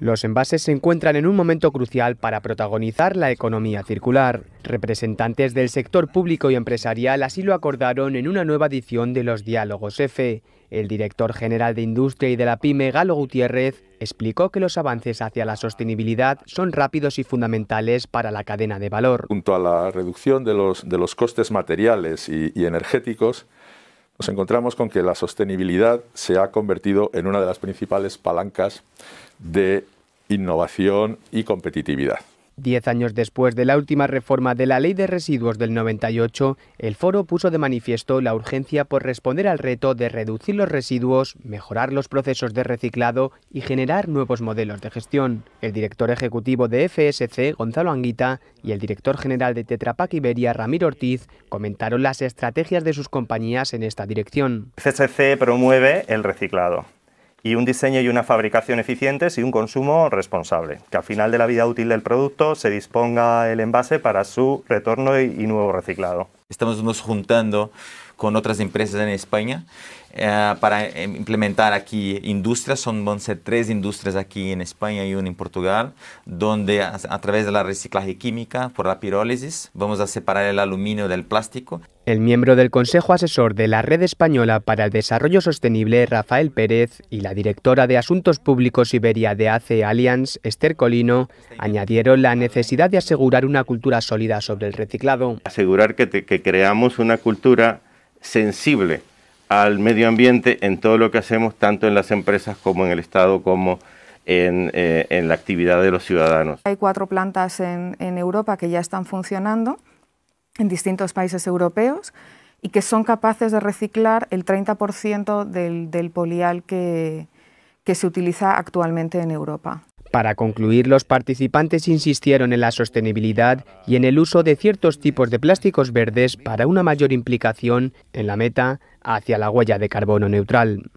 Los envases se encuentran en un momento crucial para protagonizar la economía circular. Representantes del sector público y empresarial así lo acordaron en una nueva edición de los Diálogos F. El director general de Industria y de la PyME, Galo Gutiérrez, explicó que los avances hacia la sostenibilidad son rápidos y fundamentales para la cadena de valor. Junto a la reducción de los, costes materiales y energéticos, nos encontramos con que la sostenibilidad se ha convertido en una de las principales palancas de innovación y competitividad. Diez años después de la última reforma de la Ley de Residuos del 98, el foro puso de manifiesto la urgencia por responder al reto de reducir los residuos, mejorar los procesos de reciclado y generar nuevos modelos de gestión. El director ejecutivo de FSC, Gonzalo Anguita, y el director general de Tetrapac Iberia, Ramiro Ortiz, comentaron las estrategias de sus compañías en esta dirección. FSC promueve el reciclado y un diseño y una fabricación eficientes y un consumo responsable. Que al final de la vida útil del producto se disponga el envase para su retorno y, nuevo reciclado. Estamos nos juntando con otras empresas en España eh, para em, implementar aquí industrias. Son, van a ser tres industrias aquí en España y una en Portugal, donde a, través de la reciclaje química por la pirólisis vamos a separar el aluminio del plástico. El miembro del Consejo Asesor de la Red Española para el Desarrollo Sostenible, Rafael Pérez, y la directora de Asuntos Públicos Iberia de ACE Alliance, Esther Colino, añadieron la necesidad de asegurar una cultura sólida sobre el reciclado. Asegurar que, que creamos una cultura sensible al medio ambiente en todo lo que hacemos, tanto en las empresas como en el Estado, como en, eh, la actividad de los ciudadanos. Hay cuatro plantas en, Europa que ya están funcionando en distintos países europeos y que son capaces de reciclar el 30% del, del polial que se utiliza actualmente en Europa. Para concluir, los participantes insistieron en la sostenibilidad y en el uso de ciertos tipos de plásticos verdes para una mayor implicación en la meta hacia la huella de carbono neutral.